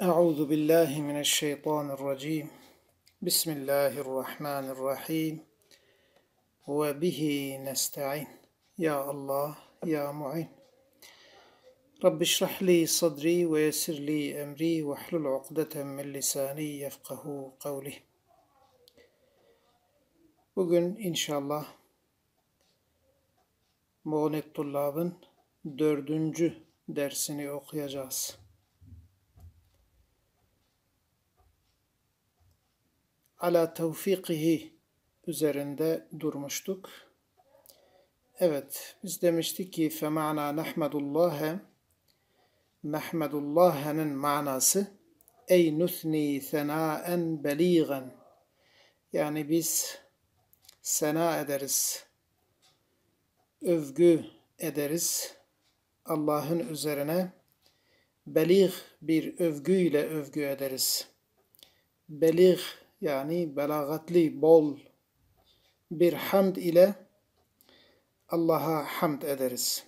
أعوذ بالله من الشيطان الرجيم بسم الله الرحمن الرحيم وبه نستعين يا الله يا معين رب اشرح لي صدري ويسر لي أمري واحلل عقدة من لساني يفقه قولي Bugün inşallah Muğnit Tullab'ın dördüncü dersini okuyacağız. ala tevfikihi üzerinde durmuştuk. Evet, biz demiştik ki femana nahmedullâhe nahmedullâhe'nin manası ey nusni senaen beligen yani biz sena ederiz, övgü ederiz Allah'ın üzerine belih bir övgüyle övgü ederiz. Belih yani belagatli, bol bir hamd ile Allah'a hamd ederiz.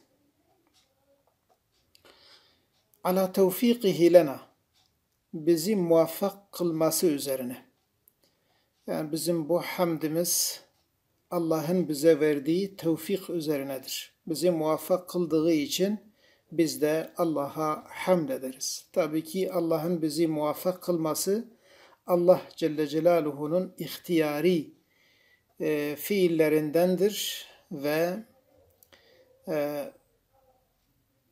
Ala tevfikihi lena bizi muvaffak kılması üzerine. Yani bizim bu hamdimiz Allah'ın bize verdiği tevfik üzerinedir. Bizi muvaffak kıldığı için biz de Allah'a hamd ederiz. Tabii ki Allah'ın bizi muvaffak kılması Allah Celle Celaluhu'nun ihtiyari e, fiillerindendir ve e,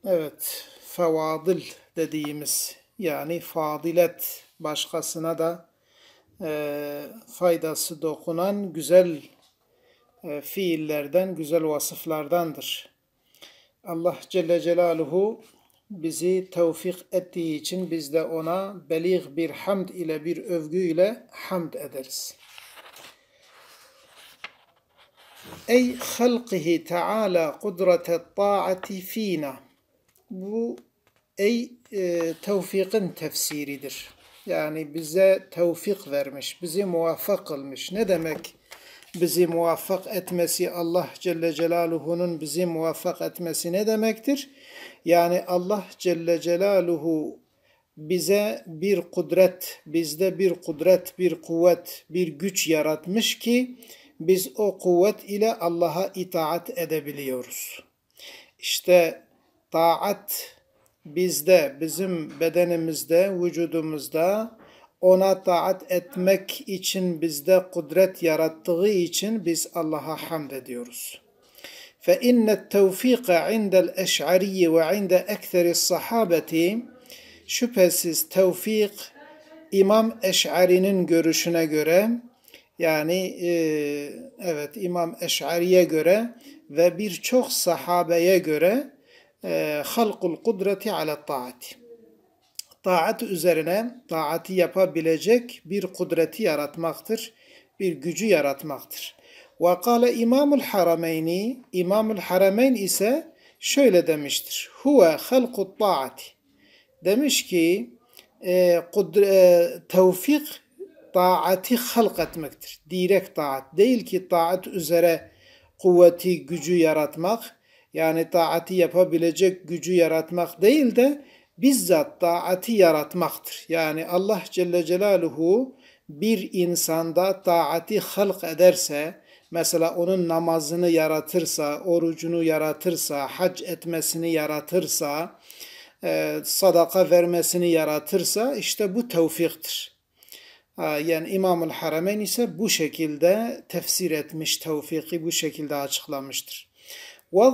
evet fevadıl dediğimiz yani fadilet başkasına da e, faydası dokunan güzel e, fiillerden, güzel vasıflardandır. Allah Celle Celaluhu bizi tevfik ettiği için biz de ona belih bir hamd ile bir övgü ile hamd ederiz. Ey halkihi Teala kudrete taati fina. Bu ey e, tevfikin tefsiridir. Yani bize tevfik vermiş, bizi muvaffak kılmış. Ne demek? bizi muvaffak etmesi Allah Celle Celaluhu'nun bizi muvaffak etmesi ne demektir? Yani Allah Celle Celaluhu bize bir kudret, bizde bir kudret, bir kuvvet, bir güç yaratmış ki biz o kuvvet ile Allah'a itaat edebiliyoruz. İşte taat bizde, bizim bedenimizde, vücudumuzda ona taat etmek için bizde kudret yarattığı için biz Allah'a hamd ediyoruz. فإن التوفيق عند الأشعري وعند أكثر الصحابة şüphesiz tevfik İmam Eş'ari'nin görüşüne göre yani e, evet İmam Eş'ari'ye göre ve birçok sahabeye göre e, halkul kudreti ala taati taat üzerine taati yapabilecek bir kudreti yaratmaktır, bir gücü yaratmaktır. Ve kâle İmamul Harameyni, İmamul Harameyn ise şöyle demiştir. Huve halkut taati. Demiş ki e, kudre, e, tevfik taati halk etmektir. Direkt taat. Değil ki taat üzere kuvveti, gücü yaratmak. Yani taati yapabilecek gücü yaratmak değil de bizzat taati yaratmaktır. Yani Allah Celle Celaluhu bir insanda taati halk ederse, mesela onun namazını yaratırsa, orucunu yaratırsa, hac etmesini yaratırsa, e, sadaka vermesini yaratırsa işte bu tevfiktir. Yani İmam-ül haramen ise bu şekilde tefsir etmiş, tevfiki bu şekilde açıklamıştır. Ve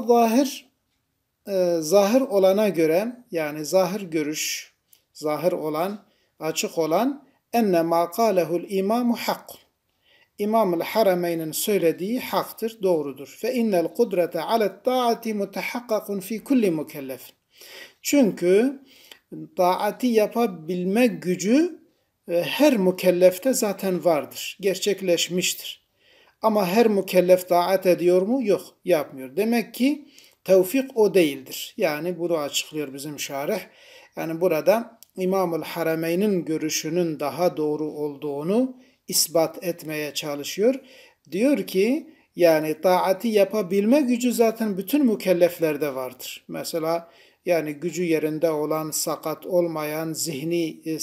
ee, zahir olana göre yani zahir görüş, zahir olan, açık olan enne ma kalehul imamu hak. İmam-ül Harameyn'in söylediği haktır, doğrudur. Ve innel kudrete alet taati mutehakkakun fi kulli mukellef. Çünkü taati yapabilme gücü e, her mükellefte zaten vardır, gerçekleşmiştir. Ama her mükellef taat ediyor mu? Yok, yapmıyor. Demek ki Tevfik o değildir. Yani bunu açıklıyor bizim şarih. Yani burada İmam İmamül Harameyn'in görüşünün daha doğru olduğunu ispat etmeye çalışıyor. Diyor ki yani taati yapabilme gücü zaten bütün mükelleflerde vardır. Mesela yani gücü yerinde olan, sakat olmayan, zihni e, e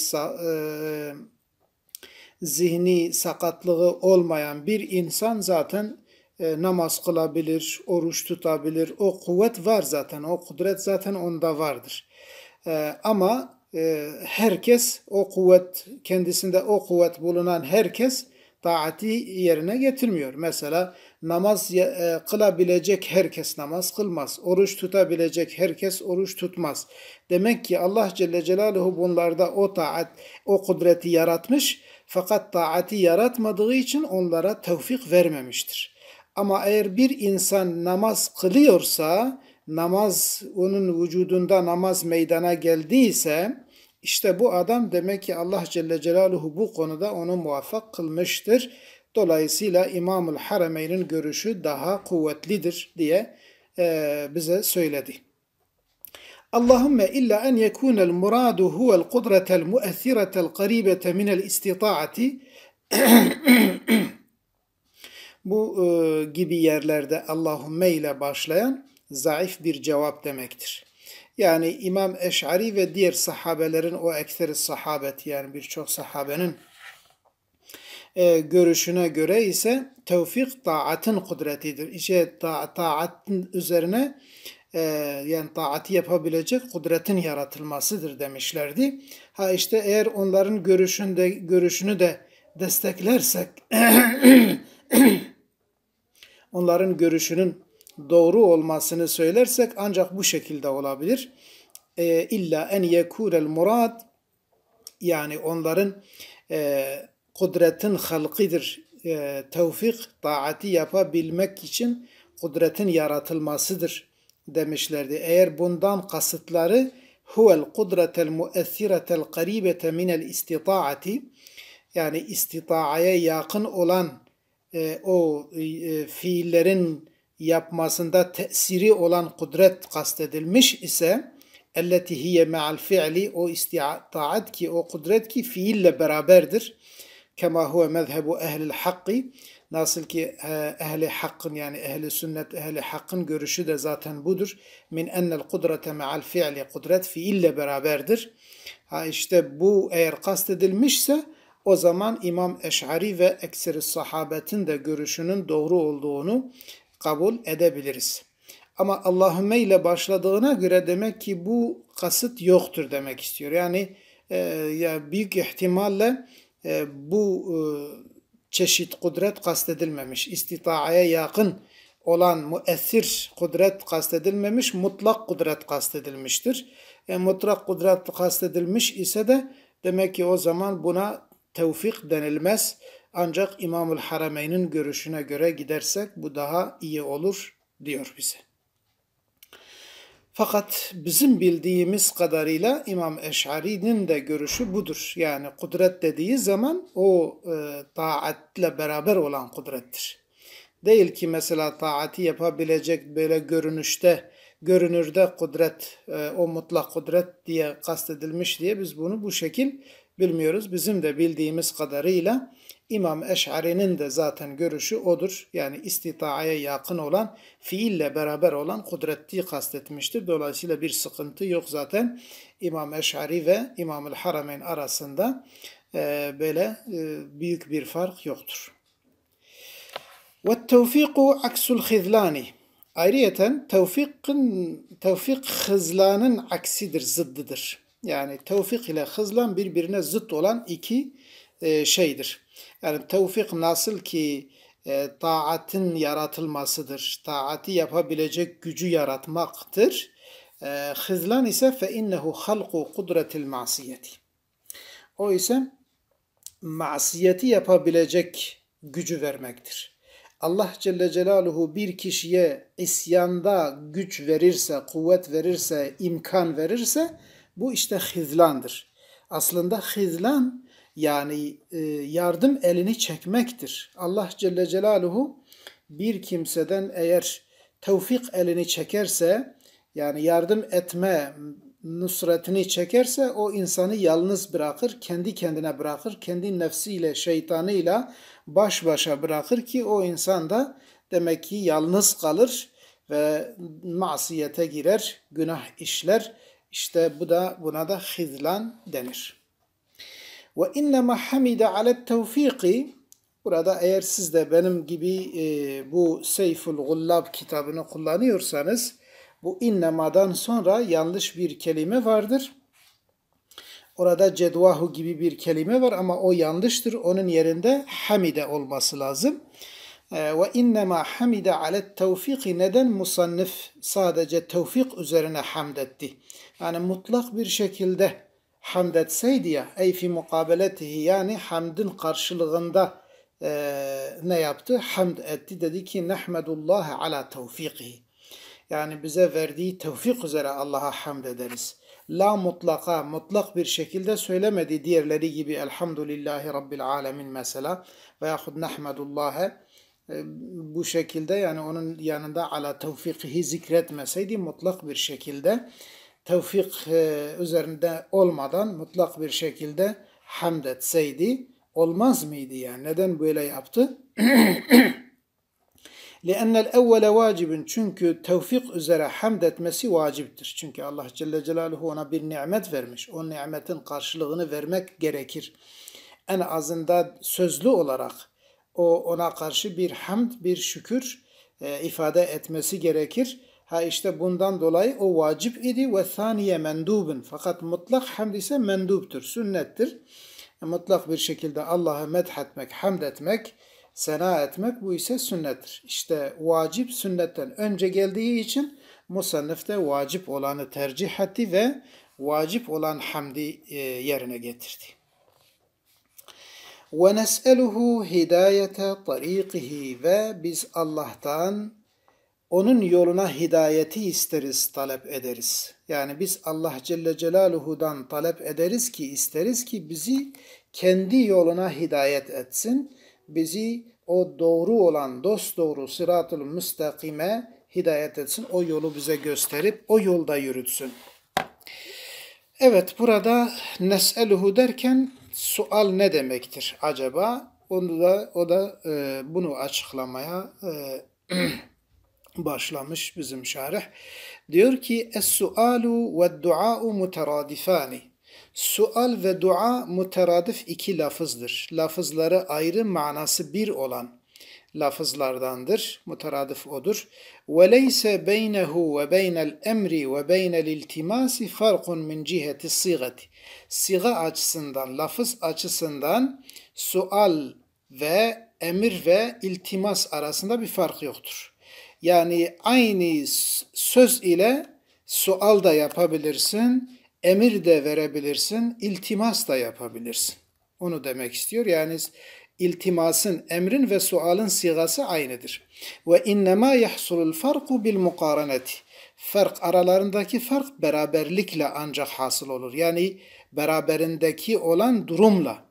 zihni sakatlığı olmayan bir insan zaten e, namaz kılabilir, oruç tutabilir. O kuvvet var zaten, o kudret zaten onda vardır. E, ama e, herkes o kuvvet, kendisinde o kuvvet bulunan herkes taati yerine getirmiyor. Mesela namaz e, kılabilecek herkes namaz kılmaz. Oruç tutabilecek herkes oruç tutmaz. Demek ki Allah Celle Celaluhu bunlarda o taat, o kudreti yaratmış fakat taati yaratmadığı için onlara tevfik vermemiştir. Ama eğer bir insan namaz kılıyorsa, namaz onun vücudunda namaz meydana geldiyse, işte bu adam demek ki Allah Celle Celaluhu bu konuda onu muvaffak kılmıştır. Dolayısıyla İmamul Harameyn'in görüşü daha kuvvetlidir diye e, bize söyledi. Allahümme illa en yekunel muradu huvel kudretel müessiretel karibete minel istitaati Bu e, gibi yerlerde Allahümme ile başlayan zayıf bir cevap demektir. Yani İmam Eş'ari ve diğer sahabelerin o ekseri sahabet yani birçok sahabenin e, görüşüne göre ise tevfik taatın kudretidir. İşte ta, taatın üzerine e, yani taati yapabilecek kudretin yaratılmasıdır demişlerdi. Ha işte eğer onların görüşünde görüşünü de desteklersek onların görüşünün doğru olmasını söylersek ancak bu şekilde olabilir. E, illa en yekurel murad yani onların e, kudretin halkidir. E, tevfik, taati yapabilmek için kudretin yaratılmasıdır demişlerdi. Eğer bundan kasıtları huvel kudretel müessiretel karibete minel istitaati yani istitaaya yakın olan e, o e, e, fiillerin yapmasında tesiri olan kudret kastedilmiş ise elleti hiye me'al fi'li o isti'at ki o kudret ki fiille beraberdir. Kema huve mezhebu ehlil hakki nasıl ki e, ehli hakkın yani ehli sünnet ehli hakkın görüşü de zaten budur. Min ennel kudrete me'al fi'li kudret fiille beraberdir. Ha işte bu eğer kastedilmişse o zaman İmam Eş'ari ve ekseri sahabetin de görüşünün doğru olduğunu kabul edebiliriz. Ama Allahümme ile başladığına göre demek ki bu kasıt yoktur demek istiyor. Yani e, ya büyük ihtimalle e, bu e, çeşit kudret kastedilmemiş. İstitaaya yakın olan müessir kudret kastedilmemiş, mutlak kudret kastedilmiştir. E, mutlak kudret kastedilmiş ise de demek ki o zaman buna tevfik denilmez. Ancak İmamül Harameyn'in görüşüne göre gidersek bu daha iyi olur diyor bize. Fakat bizim bildiğimiz kadarıyla İmam Eş'ari'nin de görüşü budur. Yani kudret dediği zaman o e, taatle beraber olan kudrettir. Değil ki mesela taati yapabilecek böyle görünüşte, görünürde kudret, e, o mutlak kudret diye kastedilmiş diye biz bunu bu şekil bilmiyoruz. Bizim de bildiğimiz kadarıyla İmam Eş'ari'nin de zaten görüşü odur. Yani istitaaya yakın olan, fiille beraber olan kudretliği kastetmiştir. Dolayısıyla bir sıkıntı yok zaten İmam Eş'ari ve İmam-ül Harameyn arasında e, böyle e, büyük bir fark yoktur. Ve tevfiku aksul hizlani. Ayrıyeten tevfikın, tevfik hızlanın aksidir, zıddıdır yani tevfik ile hızlan birbirine zıt olan iki e, şeydir. Yani tevfik nasıl ki e, taatın yaratılmasıdır. Taati yapabilecek gücü yaratmaktır. E, hızlan ise fe innehu halku kudretil masiyeti. O ise masiyeti yapabilecek gücü vermektir. Allah Celle Celaluhu bir kişiye isyanda güç verirse, kuvvet verirse, imkan verirse bu işte hizlandır. Aslında hizlan yani e, yardım elini çekmektir. Allah Celle Celaluhu bir kimseden eğer tevfik elini çekerse yani yardım etme nusretini çekerse o insanı yalnız bırakır, kendi kendine bırakır, kendi nefsiyle, şeytanıyla baş başa bırakır ki o insan da demek ki yalnız kalır ve masiyete girer, günah işler işte bu da buna da hizlan denir. Ve innema hamide alet tevfiki Burada eğer siz de benim gibi e, bu Seyful Gullab kitabını kullanıyorsanız bu innemadan sonra yanlış bir kelime vardır. Orada cedvahu gibi bir kelime var ama o yanlıştır. Onun yerinde hamide olması lazım. Ee, ve innema hamide alet tevfiki neden musannif sadece tevfik üzerine hamd etti? Yani mutlak bir şekilde hamd etseydi ya ey fi mukabeletihi yani hamdın karşılığında e, ne yaptı? Hamd etti dedi ki nehmedullah ala tevfikihi. Yani bize verdiği tevfik üzere Allah'a hamd ederiz. La mutlaka, mutlak bir şekilde söylemedi diğerleri gibi elhamdülillahi rabbil alemin mesela veyahut nehmedullah'e ee, bu şekilde yani onun yanında ala tevfikihi zikretmeseydi mutlak bir şekilde tevfik e, üzerinde olmadan mutlak bir şekilde hamd etseydi olmaz mıydı yani neden böyle yaptı? لأن الأول واجب çünkü tevfik üzere hamd etmesi vaciptir. Çünkü Allah Celle Celaluhu ona bir nimet vermiş. O nimetin karşılığını vermek gerekir. En azından sözlü olarak o ona karşı bir hamd, bir şükür e, ifade etmesi gerekir. Ha işte bundan dolayı o vacip idi ve saniye mendubun. Fakat mutlak hamd ise menduptur, sünnettir. E, mutlak bir şekilde Allah'ı methetmek, hamd etmek, sena etmek bu ise sünnettir. İşte vacip sünnetten önce geldiği için musannıfta vacip olanı tercih etti ve vacip olan hamdi e, yerine getirdi. Ve nes'eluhu hidayete tariqihi ve biz Allah'tan onun yoluna hidayeti isteriz, talep ederiz. Yani biz Allah Celle Celaluhu'dan talep ederiz ki, isteriz ki bizi kendi yoluna hidayet etsin. Bizi o doğru olan, dost doğru sıratul müstakime hidayet etsin. O yolu bize gösterip o yolda yürütsün. Evet burada nes'eluhu derken sual ne demektir acaba? Onu da o da e, bunu açıklamaya e, başlamış bizim şarih. Diyor ki es-sualu ve dua muteradifani. Sual ve dua muteradif iki lafızdır. Lafızları ayrı, manası bir olan lafızlardandır. Mutaradif odur. وَلَيْسَ بَيْنَهُ وَبَيْنَ الْاَمْرِ وَبَيْنَ الْاِلْتِمَاسِ فَرْقٌ مِنْ جِهَةِ السِّغَةِ Siga açısından, lafız açısından sual ve emir ve iltimas arasında bir fark yoktur. Yani aynı söz ile sual da yapabilirsin, emir de verebilirsin, iltimas da yapabilirsin. Onu demek istiyor. Yani iltimasın, emrin ve sualın sigası aynıdır. Ve innema yahsulul farku bil mukaraneti. Fark aralarındaki fark beraberlikle ancak hasıl olur. Yani beraberindeki olan durumla.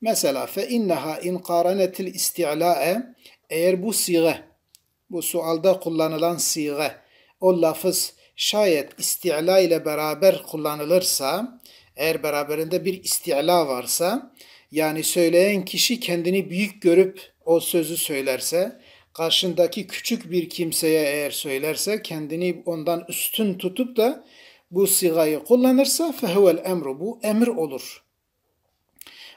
Mesela fe inneha in karanetil isti'la'e eğer bu sige, bu sualda kullanılan sige, o lafız şayet isti'la ile beraber kullanılırsa, eğer beraberinde bir isti'la varsa, yani söyleyen kişi kendini büyük görüp o sözü söylerse, karşındaki küçük bir kimseye eğer söylerse kendini ondan üstün tutup da bu sigayı kullanırsa fehuvel emru bu emir olur.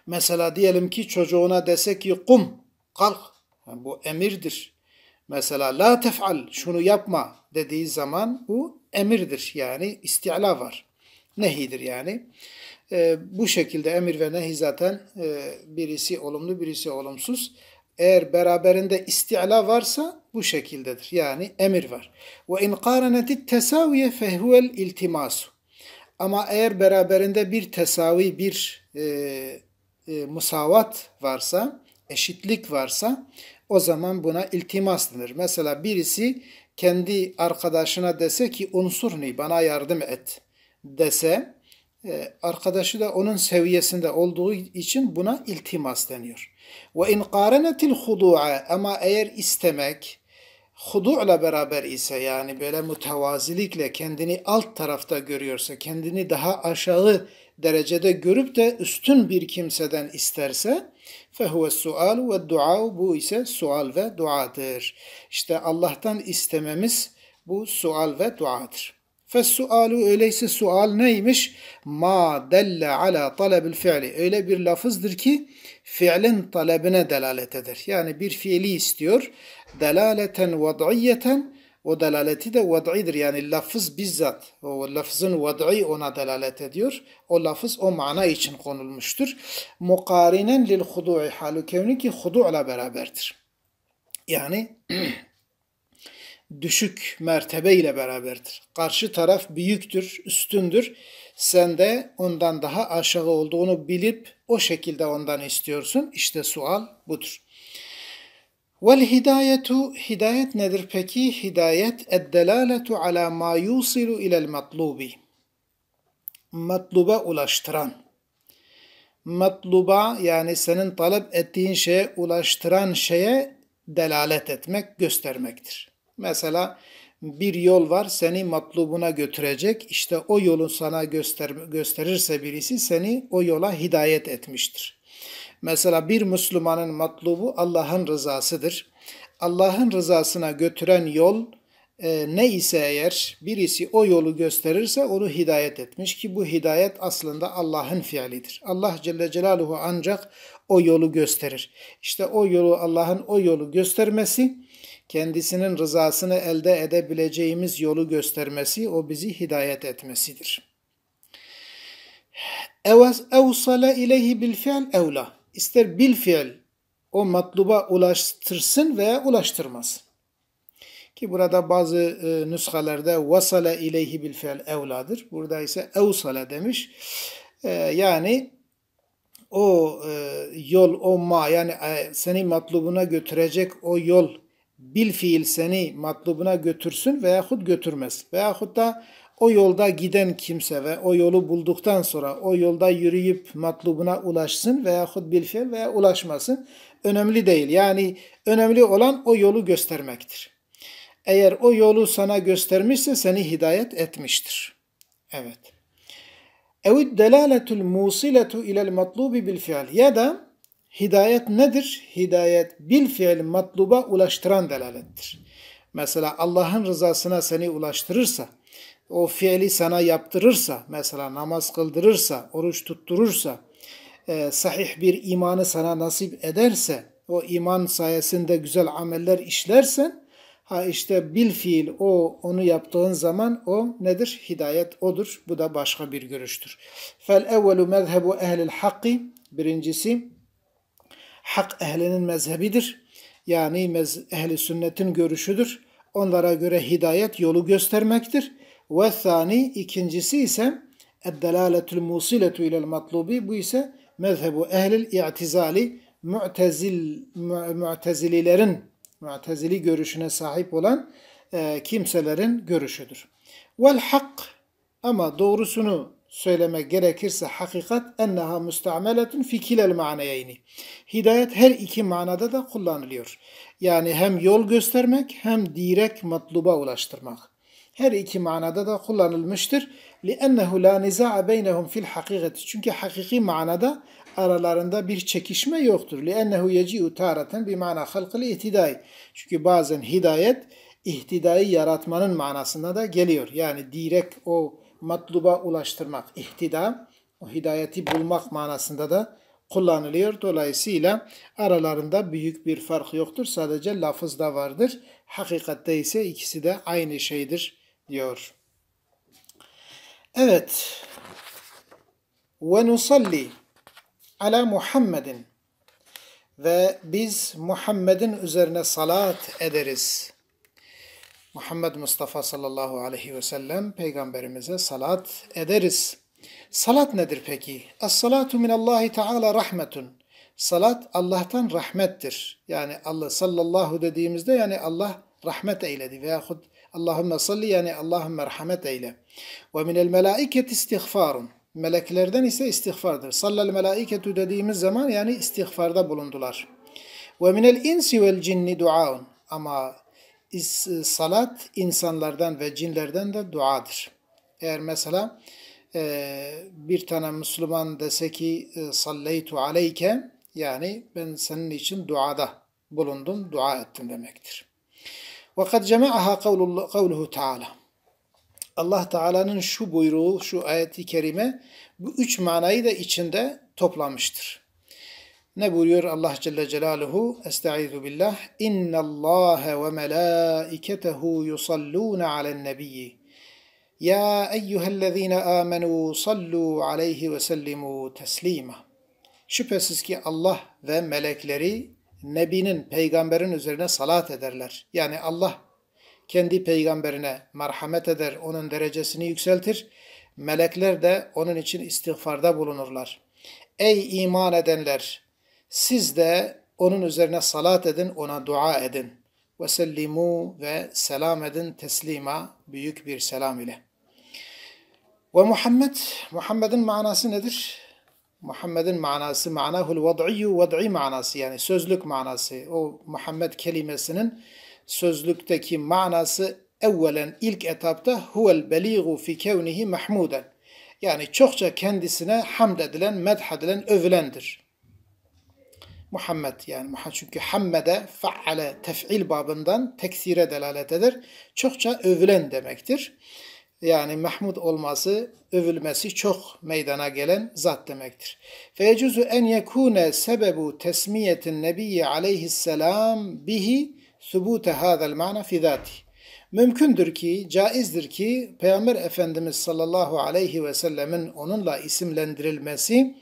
Mesela diyelim ki çocuğuna desek ki kum kalk yani bu emirdir. Mesela la tef'al şunu yapma dediği zaman bu emirdir yani isti'la var. Nehidir yani. E, bu şekilde emir ve nehi zaten e, birisi olumlu birisi olumsuz. Eğer beraberinde isti'la varsa bu şekildedir. Yani emir var. Ve in qaraneti tesaviye fehvel iltimasu. Ama eğer beraberinde bir tesavi, bir e, e, musavat varsa, eşitlik varsa o zaman buna iltimas denir. Mesela birisi kendi arkadaşına dese ki unsurni bana yardım et dese e, arkadaşı da onun seviyesinde olduğu için buna iltimas deniyor. Ve in qarenetil hudu'a ama eğer istemek hudu'la beraber ise yani böyle mütevazilikle kendini alt tarafta görüyorsa, kendini daha aşağı derecede görüp de üstün bir kimseden isterse fehuve sual ve dua bu ise sual ve duadır. İşte Allah'tan istememiz bu sual ve duadır. Fessualu öyleyse sual neymiş? Ma delle ala talebil fiili. Öyle bir lafızdır ki fiilin talebine delalet eder. Yani bir fiili istiyor. Delaleten vad'iyeten o delaleti de vad'idir. Yani lafız bizzat, o lafızın vad'i ona delalet ediyor. O lafız o mana için konulmuştur. Mukarinen lil hudu'i halu kevni ki hudu'la beraberdir. Yani düşük mertebe ile beraberdir. Karşı taraf büyüktür, üstündür. Sen de ondan daha aşağı olduğunu bilip o şekilde ondan istiyorsun. İşte sual budur. Vel hidayetu hidayet nedir peki? Hidayet eddelaletu ala ma yusilu ilel matlubi. Matluba ulaştıran. Matluba yani senin talep ettiğin şeye ulaştıran şeye delalet etmek, göstermektir. Mesela bir yol var seni matlubuna götürecek. İşte o yolu sana göster gösterirse birisi seni o yola hidayet etmiştir. Mesela bir Müslümanın matlubu Allah'ın rızasıdır. Allah'ın rızasına götüren yol e, ne ise eğer birisi o yolu gösterirse onu hidayet etmiş ki bu hidayet aslında Allah'ın fiilidir. Allah Celle Celaluhu ancak o yolu gösterir. İşte o yolu Allah'ın o yolu göstermesi kendisinin rızasını elde edebileceğimiz yolu göstermesi, o bizi hidayet etmesidir. Evsale ileyhi bil fiil evla. İster bil fiil o matluba ulaştırsın veya ulaştırmaz. Ki burada bazı e, nüshalarda vasale ileyhi bil fiil evladır. Burada ise evsale demiş. E, yani o e, yol, o ma yani e, seni matlubuna götürecek o yol bil fiil seni matlubuna götürsün veya veyahut götürmez. Veyahut da o yolda giden kimse ve o yolu bulduktan sonra o yolda yürüyüp matlubuna ulaşsın veyahut bil fiil veya ulaşmasın. Önemli değil. Yani önemli olan o yolu göstermektir. Eğer o yolu sana göstermişse seni hidayet etmiştir. Evet. evet delaletul musiletu ile matlubi bil fiil ya da Hidayet nedir? Hidayet bil fiil matluba ulaştıran delalettir. Mesela Allah'ın rızasına seni ulaştırırsa, o fiili sana yaptırırsa, mesela namaz kıldırırsa, oruç tutturursa, e, sahih bir imanı sana nasip ederse, o iman sayesinde güzel ameller işlersen, ha işte bil fiil o onu yaptığın zaman o nedir? Hidayet odur. Bu da başka bir görüştür. Fel evvelu mezhebu ehlil hakki birincisi hak ehlinin mezhebidir. Yani mez, ehli sünnetin görüşüdür. Onlara göre hidayet yolu göstermektir. Ve thani ikincisi ise eddelaletül musiletu ilel matlubi bu ise mezhebu ehlil i'tizali mu'tezil mu'tezililerin mu'tezili görüşüne sahip olan e, kimselerin görüşüdür. Vel hak ama doğrusunu Söylemek gerekirse hakikat enneha müsteameletun fikilel maneyeyni. Hidayet her iki manada da kullanılıyor. Yani hem yol göstermek hem direkt matluba ulaştırmak. Her iki manada da kullanılmıştır. لِأَنَّهُ لَا نِزَاءَ بَيْنَهُمْ فِي الْحَقِيقَةِ Çünkü hakiki manada aralarında bir çekişme yoktur. لِأَنَّهُ يَجِئُ تَارَةً بِمَعْنَا خَلْقِ الْاِهْتِدَاءِ Çünkü bazen hidayet ihtidayı yaratmanın manasında da geliyor. Yani direkt o matluba ulaştırmak, ihtida, o hidayeti bulmak manasında da kullanılıyor. Dolayısıyla aralarında büyük bir fark yoktur. Sadece lafızda vardır. Hakikatte ise ikisi de aynı şeydir diyor. Evet. Ve nusalli ala Muhammedin ve biz Muhammed'in üzerine salat ederiz. Muhammed Mustafa sallallahu aleyhi ve sellem peygamberimize salat ederiz. Salat nedir peki? Es-salatu minallahi teala rahmetun. Salat Allah'tan rahmettir. Yani Allah sallallahu dediğimizde yani Allah rahmet eyledi veyahut Allahümme salli yani Allahümme merhamet eyle. Ve minel melaiket istiğfarun. Meleklerden ise istiğfardır. Sallal melaiketu dediğimiz zaman yani istiğfarda bulundular. Ve minel insi vel cinni duaun. Ama e, salat insanlardan ve cinlerden de duadır. Eğer mesela e, bir tane Müslüman dese ki e, sallaytu aleyke yani ben senin için duada bulundum, dua ettim demektir. وَقَدْ جَمَعَهَا قَوْلُهُ تَعَالَى Allah Teala'nın şu buyruğu, şu ayeti kerime bu üç manayı da içinde toplamıştır. Ne buyuruyor Allah Celle Celaluhu? Estaizu billah. İnna Allah ve melâiketehu yusallûne alen nebiyyi. Ya eyyühellezîne âmenû sallu aleyhi ve sellimu teslîma. Şüphesiz ki Allah ve melekleri Nebinin, peygamberin üzerine salat ederler. Yani Allah kendi peygamberine merhamet eder, onun derecesini yükseltir. Melekler de onun için istiğfarda bulunurlar. Ey iman edenler! Siz de onun üzerine salat edin, ona dua edin. Ve sellimu ve selam edin teslima, büyük bir selam ile. Ve Muhammed, Muhammed'in manası nedir? Muhammed'in manası, manahul vad'iyyu, vad'i manası yani sözlük manası. O Muhammed kelimesinin sözlükteki manası evvelen ilk etapta huvel beligu fi kevnihi mahmuden. Yani çokça kendisine hamd edilen, medh edilen, övülendir. Muhammed yani çünkü hammede faale tef'il babından teksire delalet eder. Çokça övülen demektir. Yani Mahmud olması, övülmesi çok meydana gelen zat demektir. Feyecuzu en yekune sebebu tesmiyetin nebiyyi aleyhisselam bihi subute hadel mana fi zati. Mümkündür ki, caizdir ki Peygamber Efendimiz sallallahu aleyhi ve sellemin onunla isimlendirilmesi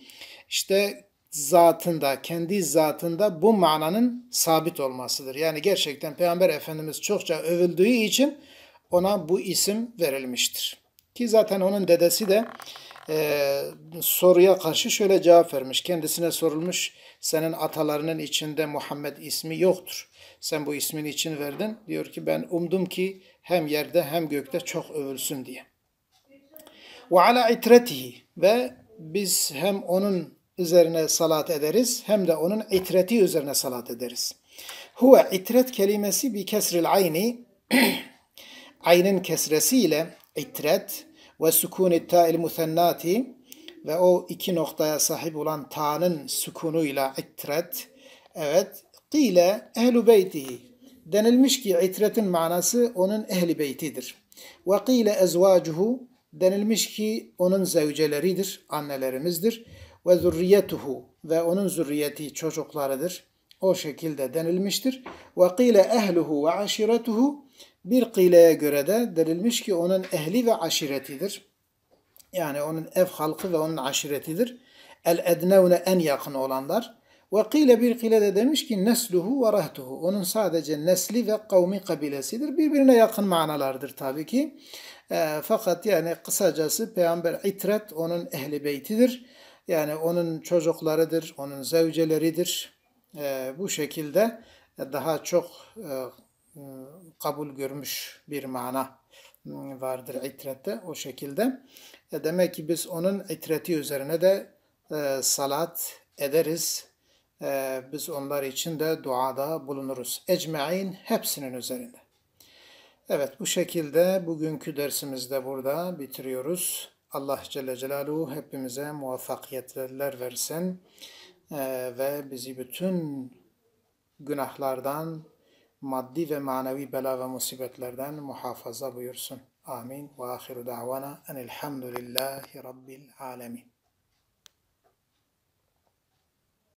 işte zatında, kendi zatında bu mananın sabit olmasıdır. Yani gerçekten Peygamber Efendimiz çokça övüldüğü için ona bu isim verilmiştir. Ki zaten onun dedesi de e, soruya karşı şöyle cevap vermiş. Kendisine sorulmuş, senin atalarının içinde Muhammed ismi yoktur. Sen bu ismin için verdin. Diyor ki ben umdum ki hem yerde hem gökte çok övülsün diye. Ve ala itretihi ve biz hem onun üzerine salat ederiz hem de onun itreti üzerine salat ederiz. Huve itret kelimesi bi kesril ayni aynin kesresiyle itret ve sükûn-i ta'il musennati ve o iki noktaya sahip olan ta'nın sükunuyla itret evet kile ehlu beytihi denilmiş ki itretin manası onun ehli beytidir. Ve kile ezvacuhu denilmiş ki onun zevceleridir, annelerimizdir ve zürriyetuhu ve onun zürriyeti çocuklarıdır. O şekilde denilmiştir. Ve kile ehluhu ve aşiretuhu bir kileye göre de denilmiş ki onun ehli ve aşiretidir. Yani onun ev halkı ve onun aşiretidir. El ednevne en yakın olanlar. Ve kile bir kile de demiş ki nesluhu ve rahtuhu. Onun sadece nesli ve kavmi kabilesidir. Birbirine yakın manalardır tabii ki. E, fakat yani kısacası Peygamber İtret onun ehli beytidir yani onun çocuklarıdır, onun zevceleridir. E, bu şekilde daha çok e, e kabul görmüş bir mana hmm, vardır itrette o şekilde. E, demek ki biz onun itreti üzerine de e, salat ederiz. E, biz onlar için de duada bulunuruz. Ecmain hepsinin üzerinde. Evet bu şekilde bugünkü dersimizde burada bitiriyoruz. Allah Celle Celaluhu hepimize muvaffakiyetler versin e, ve bizi bütün günahlardan, maddi ve manevi bela ve musibetlerden muhafaza buyursun. Amin. Ve ahiru da'vana enelhamdülillahi rabbil alemin.